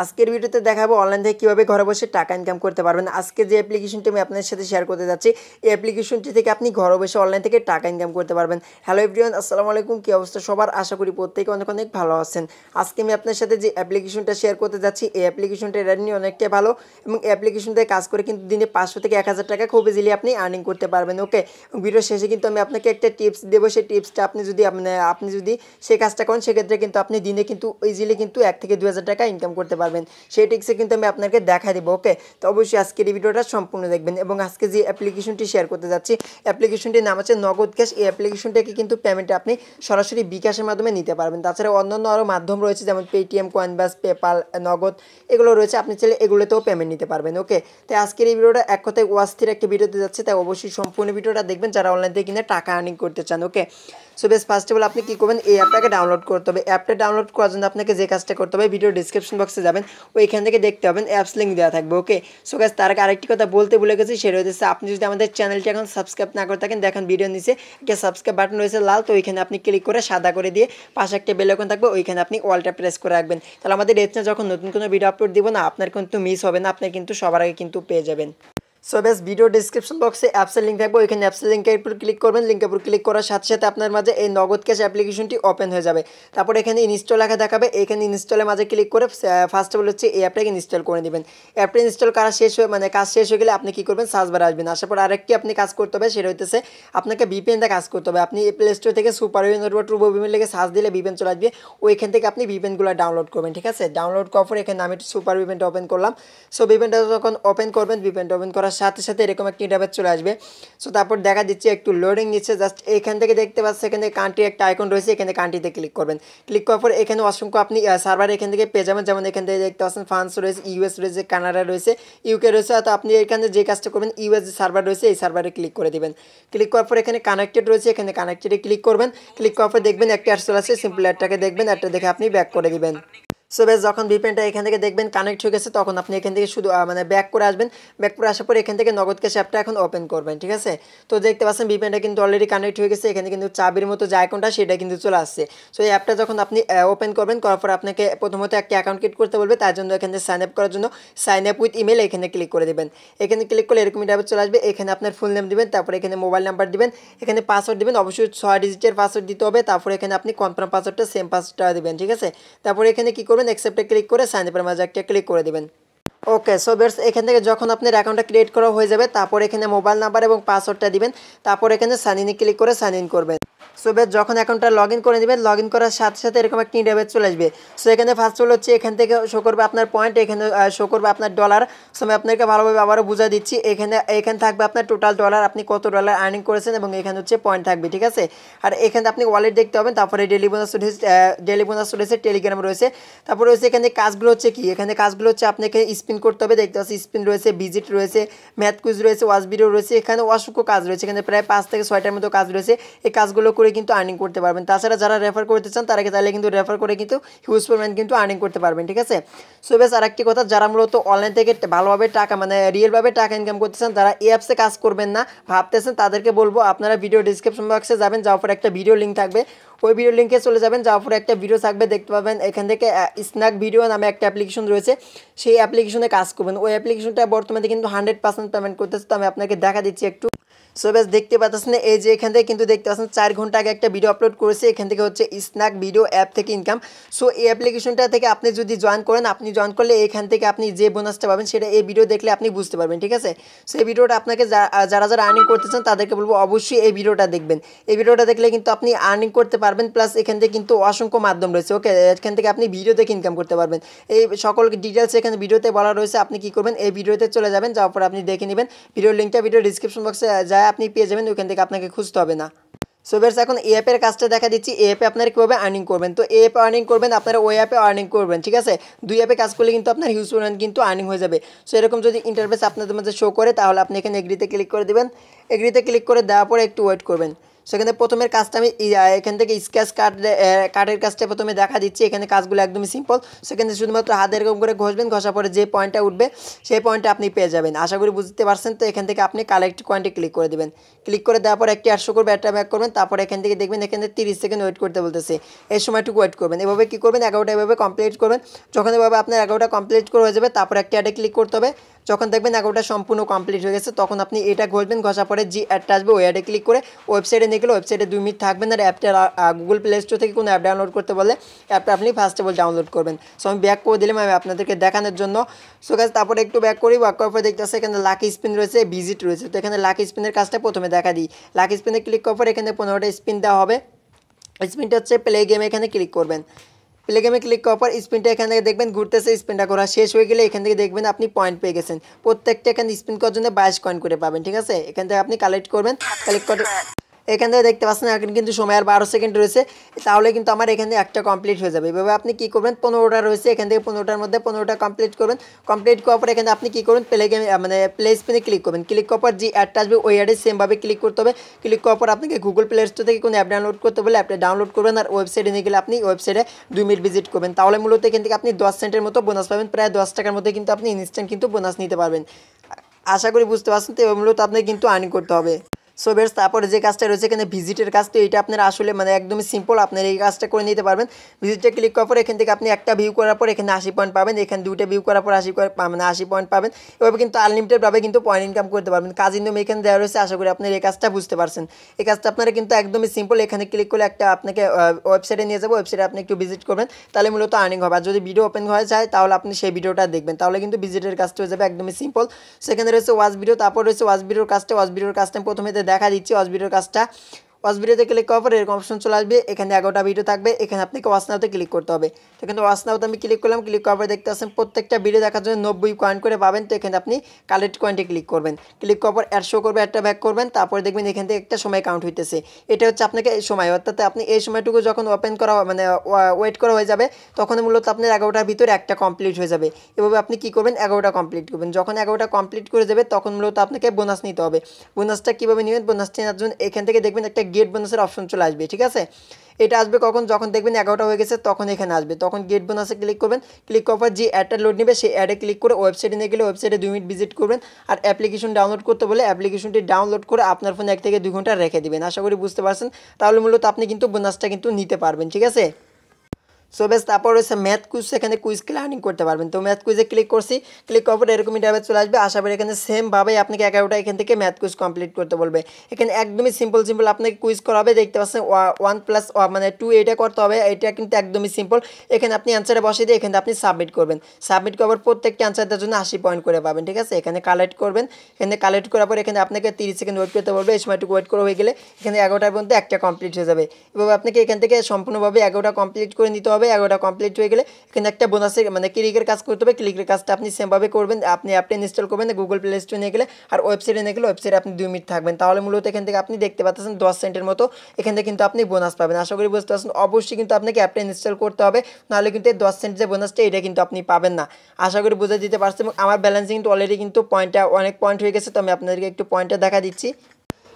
আজকের ভিডিওতে দেখাবো অনলাইন থেকে কীভাবে ঘরে বসে টাকা ইনকাম করতে পারবেন আজকে যে অ্যাপ্লিকেশনটি আমি আপনাদের সাথে শেয়ার করতে যাচ্ছি এই অ্যাপ্লিকেশনটি থেকে আপনি ঘরে বসে অনলাইন থেকে টাকা ইনকাম করতে পারবেন হ্যালো এভরিওয়ান আসসালামু আলাইকুম কী অবস্থা সবার আশা করি প্রত্যেকে অনেক অনেক ভালো আছেন আজকে আমি আপনার সাথে যে অ্যাপ্লিকেশনটা শেয়ার করতে যাচ্ছি এই অ্যাপ্লিকেশনটা এটা অনেকটাই ভালো এবং অ্যাপ্লিকেশন থেকে কাজ করে কিন্তু দিনে পাঁচশো থেকে এক হাজার টাকা খুব ইজিলি আপনি আর্নিং করতে পারবেন ওকে ভিডিও শেষে কিন্তু আমি আপনাকে একটা টিপস দেবো সেই টিপসটা আপনি যদি আপনি যদি সেই কাজটা করেন সেক্ষেত্রে কিন্তু আপনি দিনে কিন্তু ইজিলি কিন্তু এক থেকে দু টাকা ইনকাম করতে পারবেন পারবেন সেই টিক্সে কিন্তু আমি আপনাকে দেখা দেবো ওকে তো অবশ্যই আজকের এই ভিডিওটা সম্পূর্ণ দেখবেন এবং আজকে যে অ্যাপ্লিকেশনটি শেয়ার করতে যাচ্ছি অ্যাপ্লিকেশনটির নাম আছে নগদ ক্যাশ এই অ্যাপ্লিকেশনটাকে কিন্তু পেমেন্ট আপনি সরাসরি বিকাশের মাধ্যমে নিতে পারবেন তাছাড়া অন্যান্য আরও মাধ্যম রয়েছে যেমন পেটিএম কয়েনবাস পেপাল নগদ এগুলো রয়েছে আপনি চাইলে এগুলোতেও পেমেন্ট নিতে পারবেন ওকে তাই আজকের এই ভিডিওটা এক কথায় ওয়াস্থির একটি ভিডিওতে যাচ্ছে তাই অবশ্যই সম্পূর্ণ ভিডিওটা দেখবেন যারা অনলাইন থেকে কিনে টাকা আর্নিং করতে চান ওকে সো বেশ ফার্স্ট অফ অল আপনি কী করবেন এই অ্যাপটাকে ডাউনলোড করতে হবে অ্যাপটা ডাউনলোড করার জন্য আপনাকে যে কাজটা করতে হবে ভিডিও ডিসক্রিপশন বক্সে যাবেন ওইখান থেকে দেখতে পাবেন অ্যাপস লিঙ্ক দেওয়া থাকবে ওকে সো গাছ তার আগে আরেকটি কথা বলতে ভুলে গেছি সেটা হচ্ছে আপনি যদি আমাদের চ্যানেলটি এখন সাবস্ক্রাইব না করে থাকেন দেখেন ভিডিও নিচে একটা সাবস্ক্রাইব বাটন রয়েছে লাল তো ওইখানে আপনি ক্লিক করে সাদা করে দিয়ে পাশে একটা বেলকন থাকবে ওইখানে আপনি অলটা প্রেস করে রাখবেন তাহলে আমাদের এতে যখন নতুন কোনো ভিডিও আপলোড দিব না আপনার কিন্তু মিস হবে না আপনার কিন্তু সবার আগে কিন্তু পেয়ে যাবেন সো বেস ভিডিও ডিসক্রিপশন বক্সে অ্যাপসের লিঙ্ক থাকবে ওইখানে অ্যাপসের লিঙ্কের উপর ক্লিক করবেন লিঙ্কের উপর ক্লিক করার সাথে সাথে আপনার মাঝে এই নগদ ক্যাশ অ্যাপ্লিকেশনটি ওপেন হয়ে যাবে তারপর এখানে ইনস্টল লেখা দেখাবে এখানে ইনস্টলের মাঝে ক্লিক করে ফার্স্ট অফ অল হচ্ছে এই অ্যাপটাকে ইনস্টল করে দেবেন অ্যাপটা ইনস্টল করা শেষ হয়ে মানে কাজ শেষ হয়ে গেলে আপনি কী করবেন সার্চবার আসবেন আসার পর আরেকটি আপনি কাজ করতে হবে সেটা হইতেছে আপনাকে বিপিএনটা কাজ করতে হবে আপনি প্লে স্টোর থেকে সুপার উইন অথবা ট্রুবো বিপিএন লেগে সার্চ দিলে বিপিএন চলে আসবে ওইখান থেকে আপনি বিপিএনগুলো ডাউনলোড করবেন ঠিক আছে ডাউনলোড করার পর এখানে আমি সুপার বিপিএনটা ওপেন করলাম সো বিপিএনটা যখন ওপেন করবেন বিপিএনটা ওপেন করা করার সাথে সাথে এরকম একটা ইন্টারভেস চলে আসবে সো তারপর দেখা দিচ্ছে একটু লোডিং দিচ্ছে জাস্ট এখান থেকে দেখতে পাচ্ছেন এখানে কান্ট্রি একটা আইকন রয়েছে এখানে কান্ট্রিতে ক্লিক করবেন ক্লিক করার পর এখানে অসংখ্য আপনি সার্ভার এখান থেকে পেয়ে যাবেন যেমন এখান থেকে দেখতে পাচ্ছেন ফ্রান্স রয়েছে ইউএস রয়েছে কানাডা রয়েছে ইউকে রয়েছে অর্থাৎ আপনি এখানে যে কাজটা করবেন ইউএস যে সার্ভার রয়েছে এই সার্ভারে ক্লিক করে দেবেন ক্লিক করার পর এখানে কানেক্টেড রয়েছে এখানে কানেক্টেডে ক্লিক করবেন ক্লিক করার পর দেখবেন একটা অ্যাড চলে আসছে সিম্পল অ্যাডটাকে দেখবেন অ্যাডটা দেখে আপনি ব্যাক করে দেবেন সো বেশ যখন ভিপিএনটা এখান থেকে দেখবেন কানেক্ট হয়ে গেছে তখন আপনি এখান থেকে শুধু মানে ব্যাক করে আসবেন ব্যাক করে আসার পর এখান থেকে নগদ ক্যাশ অ্যাপটা এখন ওপেন করবেন ঠিক আছে তো দেখতে পাচ্ছেন ভিপিএনটা কিন্তু অলরেডি কানেক্ট হয়ে গেছে এখানে কিন্তু চাবির মতো যে অ্যাকাউন্টটা সেটা কিন্তু চলে আসছে সো এই অ্যাপটা যখন আপনি ওপেন করবেন করার পর আপনাকে প্রথমত একটা অ্যাকাউন্ট ক্রিয়েট করতে বলবে তার জন্য এখানে সাইন আপ করার জন্য সাইন আপ উইথ ইমেল এখানে ক্লিক করে দেবেন এখানে ক্লিক করলে এরকম টাইপের চলে আসবে এখানে আপনার ফুল নেম দেবেন তারপরে এখানে মোবাইল নাম্বার দেবেন এখানে পাসওয়ার্ড দেবেন অবশ্যই ছয় ডিজিটের পাসওয়ার্ড দিতে হবে তারপরে এখানে আপনি কনফার্ম পাসওয়ার্ডটা সেম পাসওয়ার্ডটা দেবেন ঠিক আছে তারপরে এখানে কী করবেন করবেন অ্যাকসেপ্টে ক্লিক করে সাইন আপের মাঝে একটা ক্লিক করে দেবেন ওকে সো বেটস এখান থেকে যখন আপনার অ্যাকাউন্টটা ক্রিয়েট করা হয়ে যাবে তারপর এখানে মোবাইল নাম্বার এবং পাসওয়ার্ডটা দিবেন তারপর এখানে সাইন ইনে ক্লিক করে সাইন ইন করবেন সো ব্যাস যখন অ্যাকাউন্টটা লগ ইন করে নেবেন লগ ইন করার সাথে সাথে এরকম একটা ইন্টারভেজ চলে আসবে সো এখানে ফার্স্ট চলে হচ্ছে এখান থেকে শো করবে আপনার পয়েন্ট এখানে শো করবে আপনার ডলার সো আমি আপনাকে ভালোভাবে আবারও বুঝা দিচ্ছি এখানে এখানে থাকবে আপনার টোটাল ডলার আপনি কত ডলার আর্নিং করেছেন এবং এখানে হচ্ছে পয়েন্ট থাকবে ঠিক আছে আর এখানে আপনি ওয়ালেট দেখতে পাবেন তারপরে ডেলি বোনাস রয়েছে ডেলি বোনাস রয়েছে টেলিগ্রাম রয়েছে তারপর রয়েছে এখানে কাজগুলো হচ্ছে কি এখানে কাজগুলো হচ্ছে আপনাকে স্পিন করতে হবে দেখতে পাচ্ছি স্পিন রয়েছে ভিজিট রয়েছে ম্যাথ কুইজ রয়েছে ওয়াজ রয়েছে এখানে অসংখ্য কাজ রয়েছে এখানে প্রায় পাঁচ থেকে ছয়টার মতো কাজ রয়েছে এই কাজগুলো করে কিন্তু আর্নিং করতে পারবেন তাছাড়া যারা রেফার করতে চান তারা তাহলে কিন্তু রেফার করে কিন্তু হিউজ পরিমাণ কিন্তু আর্নিং করতে পারবেন ঠিক আছে সো বেশ আর একটি কথা যারা মূলত অনলাইন থেকে ভালোভাবে টাকা মানে রিয়েলভাবে টাকা ইনকাম করতে চান তারা এই অ্যাপসে কাজ করবেন না ভাবতেছেন তাদেরকে বলবো আপনারা ভিডিও ডিসক্রিপশন বক্সে যাবেন যাওয়ার পর একটা ভিডিও লিঙ্ক থাকবে ওই ভিডিও লিঙ্কে চলে যাবেন যাওয়ার পরে একটা ভিডিও থাকবে দেখতে পাবেন এখান থেকে স্ন্যাক ভিডিও নামে একটা অ্যাপ্লিকেশন রয়েছে সেই অ্যাপ্লিকেশনে কাজ করবেন ওই অ্যাপ্লিকেশনটা বর্তমানে কিন্তু হান্ড্রেড পার্সেন্ট পেমেন্ট করতেছে তো আমি আপনাকে দেখা দিচ্ছি একটু সো বেস দেখতে পাচ্ছেন এই যে এখান থেকে কিন্তু দেখতে পাচ্ছেন চার ঘন্টা আগে একটা ভিডিও আপলোড করেছে এখান থেকে হচ্ছে স্ন্যাক ভিডিও অ্যাপ থেকে ইনকাম সো এই অ্যাপ্লিকেশনটা থেকে আপনি যদি জয়েন করেন আপনি জয়েন করলে এখান থেকে আপনি যে বোনাসটা পাবেন সেটা এই ভিডিও দেখলে আপনি বুঝতে পারবেন ঠিক আছে সো এই ভিডিওটা আপনাকে যারা যারা আর্নিং করতে চান তাদেরকে বলবো অবশ্যই এই ভিডিওটা দেখবেন এই ভিডিওটা দেখলে কিন্তু আপনি আর্নিং করতে পারবেন প্লাস এখান থেকে কিন্তু অসংখ্য মাধ্যম রয়েছে ওকে এখান থেকে আপনি ভিডিও দেখে ইনকাম করতে পারবেন এই সকল ডিটেলস এখানে ভিডিওতে বলা রয়েছে আপনি কি করবেন এই ভিডিওতে চলে যাবেন যাওয়ার পর আপনি দেখে নেবেন ভিডিওর লিঙ্কটা ভিডিও ডিসক্রিপশন বক্সে যা আপনি পেয়ে যাবেন ওইখান থেকে আপনাকে খুঁজতে হবে না সো বেশ এখন এ অ্যাপের কাজটা দেখা দিচ্ছি এ অ্যাপে আপনারা কীভাবে আর্নিং করবেন তো এ অ্যাপে আর্নিং করবেন আপনারা ওই অ্যাপে আর্নিং করবেন ঠিক আছে দুই অ্যাপে কাজ করলে কিন্তু আপনার হিউজ পরিমাণ কিন্তু আর্নিং হয়ে যাবে সো এরকম যদি ইন্টারভেস আপনাদের মধ্যে শো করে তাহলে আপনি এখানে এগ্রিতে ক্লিক করে দেবেন এগ্রিতে ক্লিক করে দেওয়ার পরে একটু ওয়েট করবেন সেখানে প্রথমের কাজটা আমি এখান থেকে স্কেচ কাঠ কাঠের কাজটা প্রথমে দেখা দিচ্ছি এখানে কাজগুলো একদমই সিম্পল সেখানে শুধুমাত্র হাত এরকম করে ঘষবেন ঘষা পরে যে পয়েন্টটা উঠবে সেই পয়েন্টটা আপনি পেয়ে যাবেন আশা করি বুঝতে পারছেন তো এখান থেকে আপনি কালেক্ট কয়েন্টে ক্লিক করে দেবেন ক্লিক করে দেওয়ার পর একটি আটশো করে ব্যাটার ব্যাক করবেন তারপরে এখান থেকে দেখবেন এখান থেকে তিরিশ সেকেন্ড ওয়েট করতে বলতেছে এই সময়টুকু ওয়েট করবেন এভাবে কী করবেন এগারোটা এভাবে কমপ্লিট করবেন যখন এভাবে আপনার এগারোটা কমপ্লিট করে হয়ে যাবে তারপর একটি অ্যাডে ক্লিক করতে হবে যখন দেখবেন অ্যাকাউন্টটা সম্পূর্ণ কমপ্লিট হয়ে গেছে তখন আপনি এটা ঘষবেন ঘষা পরে যে অ্যাডটা আসবে ওই অ্যাডে ক্লিক করে ওয়েবসাইটে নিয়ে গেলে ওয়েবসাইটে দুই মিনিট থাকবেন আর অ্যাপটা গুগল প্লে স্টোর থেকে কোনো অ্যাপ ডাউনলোড করতে বলে অ্যাপটা আপনি ফার্স্ট অফ ডাউনলোড করবেন সো আমি ব্যাক করে দিলাম আমি আপনাদেরকে দেখানোর জন্য সো গাছ তারপরে একটু ব্যাক করি ব্যাক করার পরে দেখতে এখানে লাকি স্পিন রয়েছে ভিজিট রয়েছে তো এখানে লাকি স্পিনের কাজটা প্রথমে দেখা দিই লাকি স্পিনে ক্লিক করার পর এখানে পনেরোটা স্পিন দেওয়া হবে স্পিনটা হচ্ছে প্লে গেম এখানে ক্লিক করবেন প্লে গেমে ক্লিক করার পর স্পিনটা এখান থেকে দেখবেন ঘুরতেছে স্পিনটা করা শেষ হয়ে গেলে এখান থেকে দেখবেন আপনি পয়েন্ট পেয়ে গেছেন প্রত্যেকটা এখানে স্পিন করার জন্য বাইশ কয়েন করে পাবেন ঠিক আছে এখান থেকে আপনি কালেক্ট করবেন কালেক্ট করে এখান থেকে দেখতে পাচ্ছেন এখন কিন্তু সময় আর বারো সেকেন্ড রয়েছে তাহলে কিন্তু আমার এখান থেকে একটা কমপ্লিট হয়ে যাবে এভাবে আপনি কী করবেন পনেরোটা রয়েছে এখান থেকে পনেরোটার মধ্যে পনেরোটা কমপ্লিট করবেন কমপ্লিট করার পরে এখানে আপনি কী করবেন প্লে গেম মানে প্লে স্পিনে ক্লিক করবেন ক্লিক করার পর যে অ্যাডটা আসবে ওই অ্যাডে সেমভাবে ক্লিক করতে হবে ক্লিক করার পর আপনাকে গুগল প্লে স্টোর থেকে কোনো অ্যাপ ডাউনলোড করতে বলে অ্যাপটা ডাউনলোড করবেন আর ওয়েবসাইটে নিয়ে গেলে আপনি ওয়েবসাইটে দুই মিনিট ভিজিট করবেন তাহলে মূলত এখান থেকে আপনি দশ সেন্টের মতো বোনাস পাবেন প্রায় দশ টাকার মধ্যে কিন্তু আপনি ইনস্ট্যান্ট কিন্তু বোনাস নিতে পারবেন আশা করি বুঝতে পারছেন তো মূলত আপনাকে কিন্তু আর্নিং করতে হবে সো বেশ তারপরে যে কাজটা রয়েছে এখানে ভিজিটের কাজ তো এটা আপনার আসলে মানে একদমই সিম্পল আপনার এই কাজটা করে নিতে পারবেন ভিজিটটা ক্লিক করার পর এখান থেকে আপনি একটা ভিউ করার পর এখানে আশি পয়েন্ট পাবেন এখানে দুইটা ভিউ করার পর আশি মানে আশি পয়েন্ট পাবেন এভাবে কিন্তু আনলিমিটেডভাবে কিন্তু পয়েন্ট ইনকাম করতে পারবেন কাজ ইনকাম এখানে দেওয়া রয়েছে আশা করি আপনার এই কাজটা বুঝতে পারছেন এই কাজটা আপনারা কিন্তু একদমই সিম্পল এখানে ক্লিক করলে একটা আপনাকে ওয়েবসাইটে নিয়ে যাবো ওয়েবসাইটে আপনি একটু ভিজিট করবেন তাহলে মূলত আর্নিং হবে আর যদি ভিডিও ওপেন হয়ে যায় তাহলে আপনি সেই ভিডিওটা দেখবেন তাহলে কিন্তু ভিজিটের কাজটা হয়ে যাবে একদমই সিম্পল সেখানে রয়েছে ওয়াজ ভিডিও তারপর রয়েছে ওয়াচ ভিডিওর কাজটা ওয়াজ ভিডিওর কাজটা প্রথমে দেখা দিচ্ছি অসবিটের কাজটা ওয়াচ ভিডিওতে ক্লিক করার পর এরকম অপশন চলে আসবে এখানে এগারোটা ভিডিও থাকবে এখানে আপনাকে ওয়াচ নাওতে ক্লিক করতে হবে তো এখানে ওয়াচ নাওতে আমি ক্লিক করলাম ক্লিক করার পর দেখতে আসছেন প্রত্যেকটা ভিডিও দেখার জন্য নব্বই কয়েন করে পাবেন তো এখানে আপনি কালেক্ট কয়েন্টে ক্লিক করবেন ক্লিক করার পর অ্যাড শো করবে একটা ব্যাক করবেন তারপরে দেখবেন এখান থেকে একটা সময় কাউন্ট হইতেছে এটা হচ্ছে আপনাকে এই সময় অর্থাৎ আপনি এই সময়টুকু যখন ওপেন করা মানে ওয়েট করা হয়ে যাবে তখন মূলত আপনার এগারোটার ভিতরে একটা কমপ্লিট হয়ে যাবে এভাবে আপনি কি করবেন এগারোটা কমপ্লিট করবেন যখন এগারোটা কমপ্লিট করে যাবে তখন মূলত আপনাকে বোনাস নিতে হবে বোনাসটা কীভাবে নেবেন বোনাসটা নেওয়ার জন্য এখান থেকে দেখবেন একটা গেট বোনাসের অপশন চলে আসবে ঠিক আছে এটা আসবে কখন যখন দেখবেন এগারোটা হয়ে গেছে তখন এখানে আসবে তখন গেট বোনাসে ক্লিক করবেন ক্লিক করার পর যে অ্যাডটা লোড নেবে সেই অ্যাডে ক্লিক করে ওয়েবসাইটে নিয়ে গেলে ওয়েবসাইটে দুই মিনিট ভিজিট করবেন আর অ্যাপ্লিকেশন ডাউনলোড করতে বলে অ্যাপ্লিকেশনটি ডাউনলোড করে আপনার ফোনে এক থেকে দুই ঘন্টা রেখে দেবেন আশা করি বুঝতে পারছেন তাহলে মূলত আপনি কিন্তু বোনাসটা কিন্তু নিতে পারবেন ঠিক আছে সো বেশ তারপর রয়েছে ম্যাথ কুইজ এখানে কুইজ লার্নিং করতে পারবেন তো ম্যাথ কুইজে ক্লিক করছি ক্লিক করার পর এরকম ইন্টারভেট চলে আসবে আশা করি এখানে সেমভাবেই আপনাকে এগারোটা এখান থেকে ম্যাথ কুইজ কমপ্লিট করতে বলবে এখানে একদমই সিম্পল সিম্পল আপনাকে কুইজ করাবে দেখতে পাচ্ছেন ওয়ান প্লাস মানে টু এটা করতে হবে এটা কিন্তু একদমই সিম্পল এখানে আপনি অ্যান্সারে বসিয়ে দিয়ে এখানে আপনি সাবমিট করবেন সাবমিট করার প্রত্যেকটি অ্যান্সারটার জন্য আশি পয়েন্ট করে পাবেন ঠিক আছে এখানে কালেক্ট করবেন এখানে কালেক্ট করার পর এখানে আপনাকে তিরিশ সেকেন্ড ওয়েট করতে বলবে এই সময়টুকু ওয়েট করে হয়ে গেলে এখানে এগারোটার পর্যন্ত একটা কমপ্লিট হয়ে যাবে এভাবে আপনাকে এখান থেকে সম্পূর্ণভাবে এগারোটা কমপ্লিট করে নিতে হবে হবে এগারোটা কমপ্লিট হয়ে গেলে এখানে একটা বোনাসের মানে ক্লিকের কাজ করতে হবে ক্লিকের কাজটা আপনি সেমভাবে করবেন আপনি অ্যাপটা ইনস্টল করবেন গুগল প্লে স্টোর নিয়ে গেলে আর ওয়েবসাইটে নিয়ে গেলে ওয়েবসাইটে আপনি দুই মিনিট থাকবেন তাহলে মূলত এখান থেকে আপনি দেখতে পাচ্ছেন দশ সেন্টের মতো এখান থেকে কিন্তু আপনি বোনাস পাবেন আশা করি বুঝতে পারছেন অবশ্যই কিন্তু আপনাকে অ্যাপটা ইনস্টল করতে হবে নাহলে কিন্তু এই দশ সেন্ট যে বোনাসটা এটা কিন্তু আপনি পাবেন না আশা করি বুঝে দিতে পারছেন এবং আমার ব্যালেন্সিং কিন্তু অলরেডি কিন্তু পয়েন্টটা অনেক পয়েন্ট হয়ে গেছে তো আমি আপনাদেরকে একটু পয়েন্টটা দেখা দিচ্ছি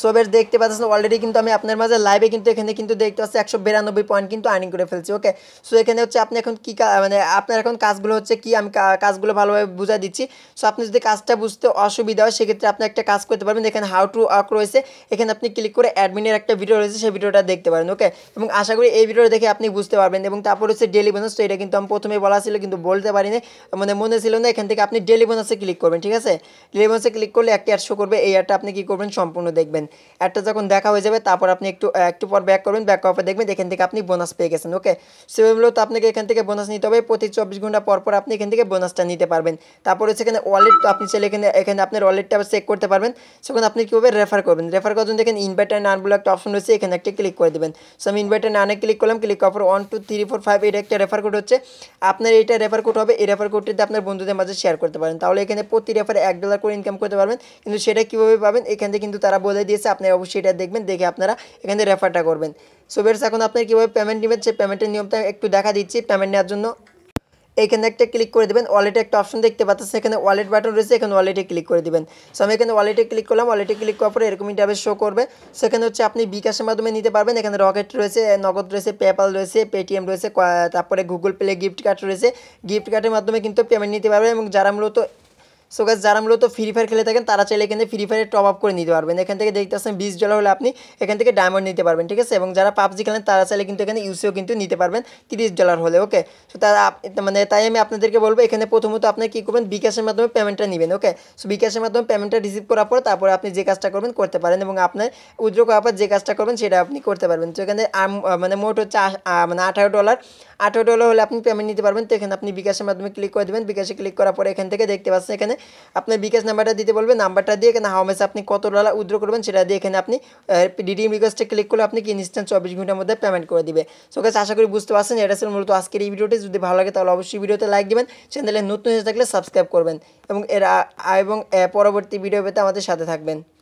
সো এবার দেখতে পাচ্ছেন অলরেডি কিন্তু আমি আপনার মাঝে লাইভে কিন্তু এখানে কিন্তু দেখতে পাচ্ছি একশো বিরানব্বই পয়েন্ট কিন্তু আর্নিং করে ফেলছি ওকে সো এখানে হচ্ছে আপনি এখন কী মানে আপনার এখন কাজগুলো হচ্ছে কি আমি কাজগুলো ভালোভাবে বুঝা দিচ্ছি সো আপনি যদি কাজটা বুঝতে অসুবিধা হয় সেক্ষেত্রে আপনি একটা কাজ করতে পারবেন এখানে হাউ টু ওয়ার্ক রয়েছে এখানে আপনি ক্লিক করে অ্যাডমিনের একটা ভিডিও রয়েছে সেই ভিডিওটা দেখতে পারেন ওকে এবং আশা করি এই ভিডিওটা দেখে আপনি বুঝতে পারবেন এবং তারপর হচ্ছে ডেলি বোনাস তো এটা কিন্তু আমি প্রথমেই বলা ছিল কিন্তু বলতে পারিনি মানে মনে ছিল না এখান থেকে আপনি ডেলি বোনাসে ক্লিক করবেন ঠিক আছে ডেলি বোনাসে ক্লিক করলে একটা অ্যাড শো করবে এই অ্যাডটা আপনি কী করবেন সম্পূর্ণ দেখবেন অ্যাডটা যখন দেখা হয়ে যাবে তারপর আপনি একটু একটু পর ব্যাক করবেন ব্যাক করার পর দেখবেন এখান থেকে আপনি বোনাস পেয়ে গেছেন ওকে সেগুলো তো আপনাকে এখান থেকে বোনাস নিতে হবে প্রতি চব্বিশ ঘন্টা পর পর আপনি এখান থেকে বোনাসটা নিতে পারবেন তারপর হচ্ছে এখানে ওয়ালেট আপনি চাইলে এখানে এখানে আপনার ওয়ালেটটা চেক করতে পারবেন সেখানে আপনি কীভাবে রেফার করবেন রেফার করার জন্য দেখেন ইনভার্টার নান বলে একটা অপশন রয়েছে এখানে একটা ক্লিক করে দেবেন সো আমি ইনভার্টার নানে ক্লিক করলাম ক্লিক করার পর one two three four five এটা একটা রেফার কোড হচ্ছে আপনার এটা রেফার কোড হবে এই রেফার কোডটিতে আপনার বন্ধুদের মাঝে শেয়ার করতে পারেন তাহলে এখানে প্রতি রেফারে এক ডলার করে ইনকাম করতে পারবেন কিন্তু সেটা কীভাবে পাবেন এখান থেকে কিন্তু তারা বলে দিয়ে দিয়েছে আপনি অবশ্যই এটা দেখবেন দেখে আপনারা এখানে রেফারটা করবেন সো বেরস এখন আপনার কীভাবে পেমেন্ট নেবেন সেই পেমেন্টের নিয়মটা একটু দেখা দিচ্ছি পেমেন্ট নেওয়ার জন্য এখানে একটা ক্লিক করে দেবেন ওয়ালেটে একটা অপশন দেখতে পাচ্ছেন সেখানে ওয়ালেট বাটন রয়েছে এখানে ওয়ালেটে ক্লিক করে দেবেন সো আমি এখানে ওয়ালেটে ক্লিক করলাম ওয়ালেটে ক্লিক করার পরে এরকমই ট্যাবে শো করবে সেখানে হচ্ছে আপনি বিকাশের মাধ্যমে নিতে পারবেন এখানে রকেট রয়েছে নগদ রয়েছে পেপাল রয়েছে পেটিএম রয়েছে তারপরে গুগল প্লে গিফট কার্ড রয়েছে গিফট কার্ডের মাধ্যমে কিন্তু পেমেন্ট নিতে পারবেন এবং যারা মূলত সো গাছ যারা মূলত ফ্রি ফায়ার খেলে থাকেন তারা চাইলে এখানে ফ্রি ফায়ারে টপ আপ করে নিতে পারবেন এখান থেকে দেখতে আসছেন বিশ ডলার হলে আপনি এখান থেকে ডায়মন্ড নিতে পারবেন ঠিক আছে এবং যারা পাবজি খেলেন তারা চাইলে কিন্তু এখানে ইউসিও কিন্তু নিতে পারবেন তিরিশ ডলার হলে ওকে সো তারা মানে তাই আমি আপনাদেরকে বলবো এখানে প্রথমত আপনার কী করবেন বিকাশের মাধ্যমে পেমেন্টটা নেবেন ওকে সো বিকাশের মাধ্যমে পেমেন্টটা রিসিভ করার পর তারপরে আপনি যে কাজটা করবেন করতে পারেন এবং আপনার উদ্র করার পর যে কাজটা করবেন সেটা আপনি করতে পারবেন তো এখানে মানে মোট হচ্ছে মানে আঠারো ডলার আঠারো ডলার হলে আপনি পেমেন্ট নিতে পারবেন তো এখানে আপনি বিকাশের মাধ্যমে ক্লিক করে দেবেন বিকাশে ক্লিক করার পরে এখান থেকে দেখতে পাচ্ছেন এখানে আপনার বিকাশ নাম্বারটা দিতে বলবে নাম্বারটা দিয়ে এখানে হাওমেসে আপনি কত ডলার উদ্রো করবেন সেটা দিয়ে এখানে আপনি ডিডিএম রিকোয়েস্টে ক্লিক করলে আপনি কি ইনস্ট্যান্ট চব্বিশ ঘন্টার মধ্যে পেমেন্ট করে দিবে সো গাছ আশা করি বুঝতে পারছেন এটা ছিল মূলত আজকের এই ভিডিওটি যদি ভালো লাগে তাহলে অবশ্যই ভিডিওতে লাইক দেবেন চ্যানেলে নতুন এসে থাকলে সাবস্ক্রাইব করবেন এবং এর এবং পরবর্তী ভিডিও পেতে আমাদের সাথে থাকবেন